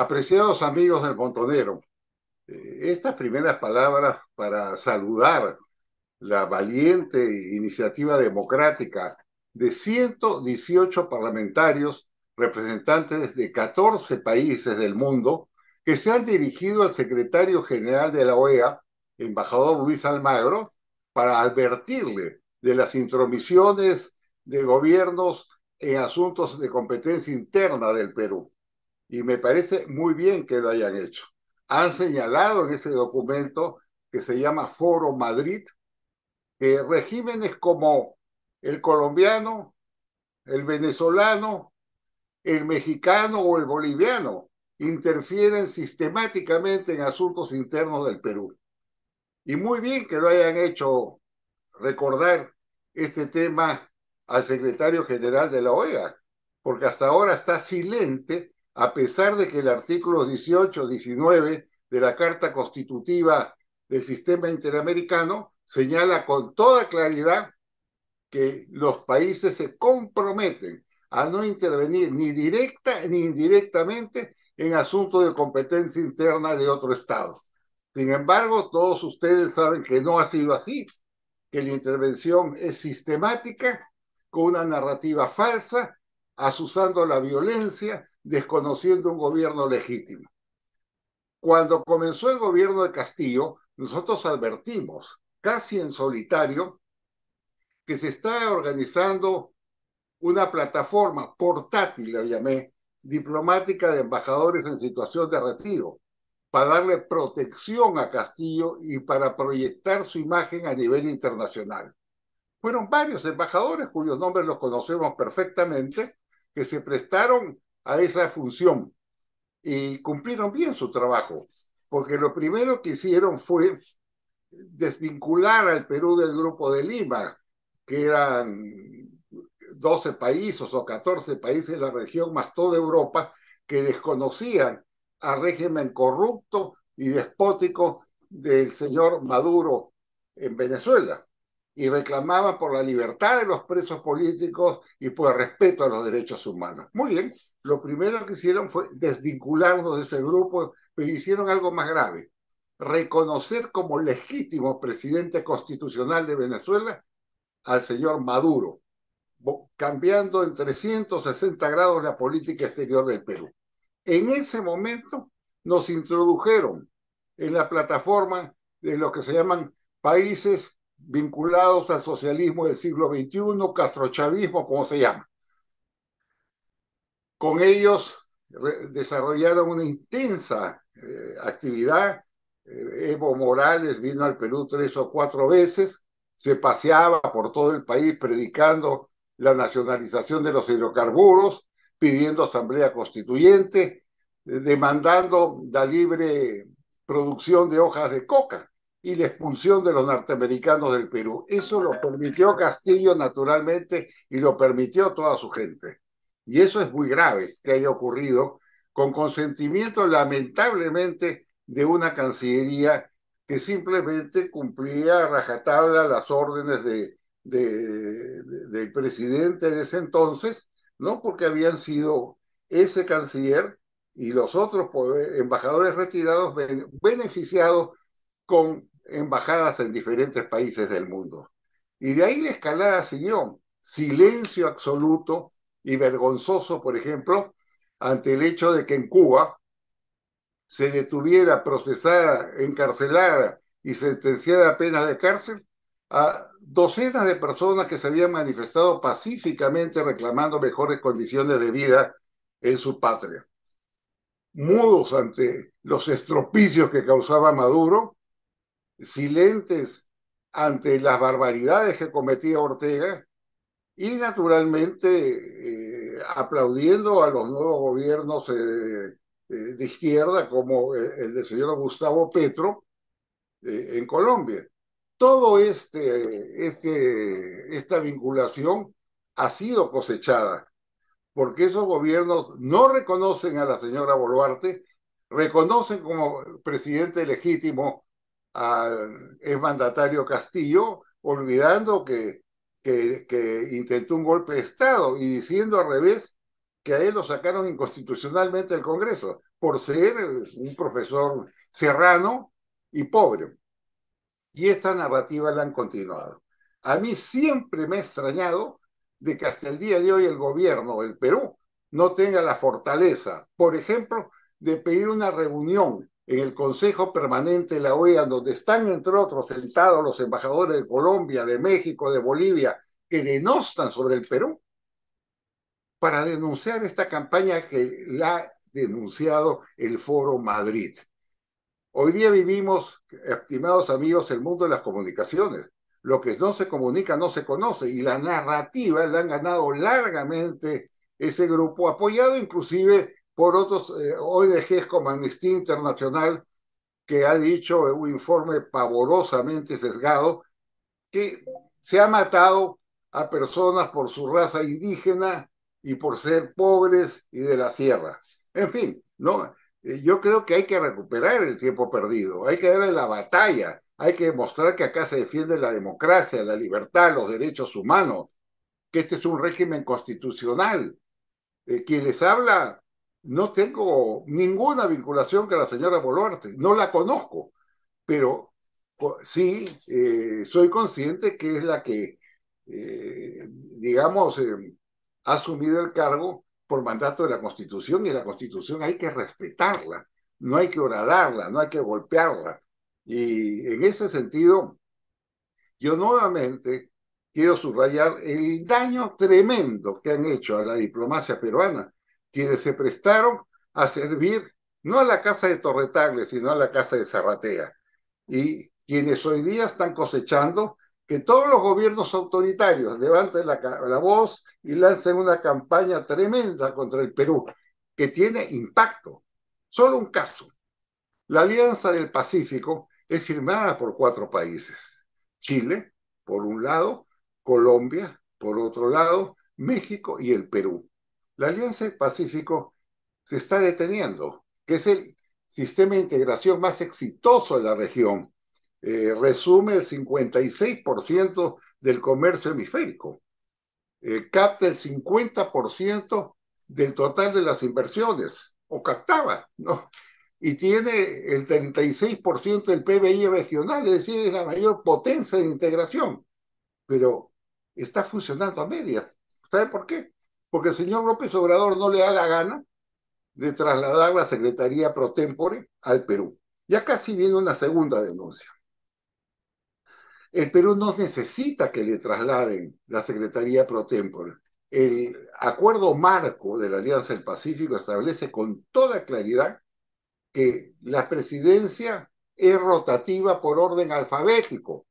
Apreciados amigos del Montonero, eh, estas primeras palabras para saludar la valiente iniciativa democrática de 118 parlamentarios representantes de 14 países del mundo que se han dirigido al secretario general de la OEA, embajador Luis Almagro, para advertirle de las intromisiones de gobiernos en asuntos de competencia interna del Perú. Y me parece muy bien que lo hayan hecho. Han señalado en ese documento que se llama Foro Madrid que regímenes como el colombiano, el venezolano, el mexicano o el boliviano interfieren sistemáticamente en asuntos internos del Perú. Y muy bien que lo hayan hecho recordar este tema al secretario general de la OEA, porque hasta ahora está silente a pesar de que el artículo 18, 19 de la Carta Constitutiva del Sistema Interamericano señala con toda claridad que los países se comprometen a no intervenir ni directa ni indirectamente en asuntos de competencia interna de otro Estado. Sin embargo, todos ustedes saben que no ha sido así, que la intervención es sistemática, con una narrativa falsa asusando la violencia, desconociendo un gobierno legítimo. Cuando comenzó el gobierno de Castillo, nosotros advertimos, casi en solitario, que se está organizando una plataforma portátil, la llamé, diplomática de embajadores en situación de retiro, para darle protección a Castillo y para proyectar su imagen a nivel internacional. Fueron varios embajadores cuyos nombres los conocemos perfectamente que se prestaron a esa función y cumplieron bien su trabajo, porque lo primero que hicieron fue desvincular al Perú del grupo de Lima, que eran 12 países o 14 países de la región, más toda Europa, que desconocían al régimen corrupto y despótico del señor Maduro en Venezuela y reclamaba por la libertad de los presos políticos y por el respeto a los derechos humanos. Muy bien, lo primero que hicieron fue desvincularnos de ese grupo, pero hicieron algo más grave, reconocer como legítimo presidente constitucional de Venezuela al señor Maduro, cambiando en 360 grados la política exterior del Perú. En ese momento nos introdujeron en la plataforma de lo que se llaman países vinculados al socialismo del siglo XXI, castrochavismo, como se llama. Con ellos desarrollaron una intensa eh, actividad. Eh, Evo Morales vino al Perú tres o cuatro veces, se paseaba por todo el país predicando la nacionalización de los hidrocarburos, pidiendo asamblea constituyente, eh, demandando la libre producción de hojas de coca y la expulsión de los norteamericanos del Perú. Eso lo permitió Castillo naturalmente y lo permitió toda su gente. Y eso es muy grave que haya ocurrido con consentimiento lamentablemente de una Cancillería que simplemente cumplía a rajatabla las órdenes de, de, del presidente de ese entonces, ¿no? Porque habían sido ese canciller y los otros embajadores retirados beneficiados con embajadas en diferentes países del mundo. Y de ahí la escalada siguió. Silencio absoluto y vergonzoso, por ejemplo, ante el hecho de que en Cuba se detuviera, procesada, encarcelada y sentenciada a penas de cárcel a docenas de personas que se habían manifestado pacíficamente reclamando mejores condiciones de vida en su patria. Mudos ante los estropicios que causaba Maduro, silentes ante las barbaridades que cometía Ortega y naturalmente eh, aplaudiendo a los nuevos gobiernos eh, eh, de izquierda como el del señor Gustavo Petro en Colombia. Todo este, este, esta vinculación ha sido cosechada porque esos gobiernos no reconocen a la señora Boluarte, reconocen como presidente legítimo al mandatario Castillo, olvidando que, que, que intentó un golpe de Estado y diciendo al revés que a él lo sacaron inconstitucionalmente del Congreso por ser un profesor serrano y pobre. Y esta narrativa la han continuado. A mí siempre me ha extrañado de que hasta el día de hoy el gobierno del Perú no tenga la fortaleza, por ejemplo, de pedir una reunión en el Consejo Permanente de la OEA, donde están, entre otros, sentados los embajadores de Colombia, de México, de Bolivia, que denostan sobre el Perú, para denunciar esta campaña que la ha denunciado el Foro Madrid. Hoy día vivimos, estimados amigos, el mundo de las comunicaciones. Lo que no se comunica no se conoce y la narrativa la han ganado largamente ese grupo, apoyado inclusive por otros hoy eh, ONGs como Amnistía Internacional, que ha dicho un informe pavorosamente sesgado que se ha matado a personas por su raza indígena y por ser pobres y de la sierra. En fin, no, eh, yo creo que hay que recuperar el tiempo perdido, hay que darle la batalla, hay que demostrar que acá se defiende la democracia, la libertad, los derechos humanos, que este es un régimen constitucional. Eh, Quienes les habla no tengo ninguna vinculación con la señora Boluarte, no la conozco, pero sí eh, soy consciente que es la que, eh, digamos, eh, ha asumido el cargo por mandato de la Constitución y la Constitución hay que respetarla, no hay que horadarla, no hay que golpearla. Y en ese sentido, yo nuevamente quiero subrayar el daño tremendo que han hecho a la diplomacia peruana quienes se prestaron a servir no a la casa de Torretagles, sino a la casa de Zarratea, y quienes hoy día están cosechando que todos los gobiernos autoritarios levanten la, la, voz y lancen una campaña tremenda contra el Perú, que tiene impacto. Solo un caso. La Alianza del Pacífico es firmada por cuatro países. Chile, por un lado, Colombia, por otro lado, México y el Perú la Alianza del Pacífico se está deteniendo, que es el sistema de integración más exitoso de la región. Eh, resume el 56% del comercio hemisférico, eh, capta el 50% del total de las inversiones, o captaba, ¿no? Y tiene el 36% del PBI regional, es decir, es la mayor potencia de integración, pero está funcionando a medias. ¿Sabe por qué? porque el señor López Obrador no le da la gana de trasladar la Secretaría Pro Tempore al Perú. Ya casi viene una segunda denuncia. El Perú no necesita que le trasladen la Secretaría Pro Tempore. El acuerdo marco de la Alianza del Pacífico establece con toda claridad que la presidencia es rotativa por orden alfabético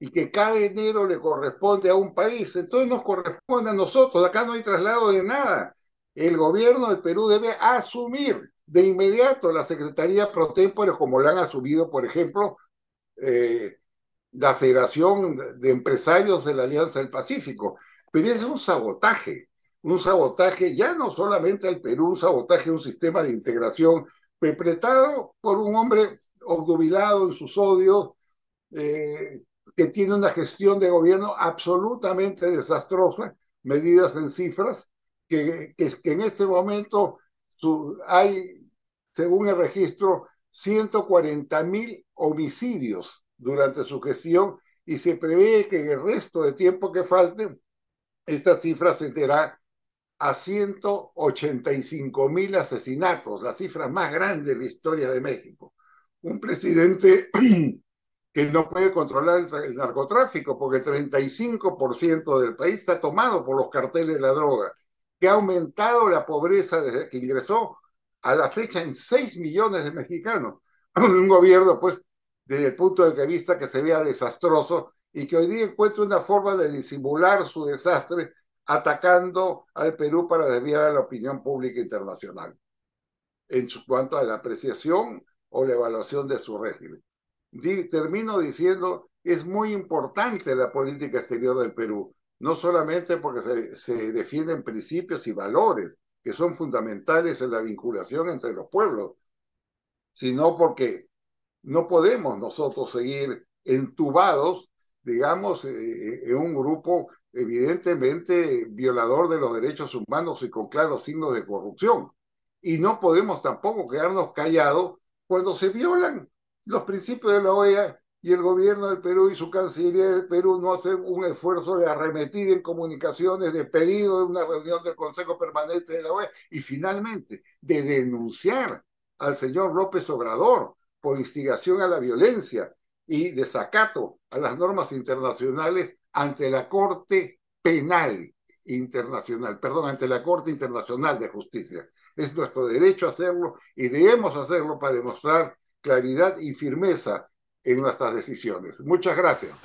y que cada enero le corresponde a un país. Entonces nos corresponde a nosotros, acá no hay traslado de nada. El gobierno del Perú debe asumir de inmediato la Secretaría Pro como la han asumido, por ejemplo, eh, la Federación de Empresarios de la Alianza del Pacífico. Pero es un sabotaje, un sabotaje ya no solamente al Perú, un sabotaje a un sistema de integración perpetrado por un hombre obdubilado en sus odios, eh, que tiene una gestión de gobierno absolutamente desastrosa, medidas en cifras, que, en este momento su, hay, según el registro, 140 mil homicidios durante su gestión y se prevé que en el resto de tiempo que falte, esta cifra se terá a 185 mil asesinatos, la cifra más grande de la historia de México. Un presidente que no puede controlar el, narcotráfico, porque 35% del país está tomado por los carteles de la droga, que ha aumentado la pobreza desde que ingresó a la fecha en 6 millones de mexicanos. Un gobierno, pues, desde el punto de vista que se vea desastroso y que hoy día encuentra una forma de disimular su desastre atacando al Perú para desviar a la opinión pública internacional en cuanto a la apreciación o la evaluación de su régimen termino diciendo, es muy importante la política exterior del Perú, no solamente porque se, defienden principios y valores que son fundamentales en la vinculación entre los pueblos, sino porque no podemos nosotros seguir entubados, digamos, eh, eh, en un grupo evidentemente violador de los derechos humanos y con claros signos de corrupción. Y no podemos tampoco quedarnos callados cuando se violan los principios de la OEA y el gobierno del Perú y su Cancillería del Perú no hacen un esfuerzo de arremetir en comunicaciones, de pedido de una reunión del Consejo Permanente de la OEA y finalmente de denunciar al señor López Obrador por instigación a la violencia y desacato a las normas internacionales ante la Corte Penal Internacional, perdón, ante la Corte Internacional de Justicia. Es nuestro derecho hacerlo y debemos hacerlo para demostrar claridad y firmeza en nuestras decisiones. Muchas gracias.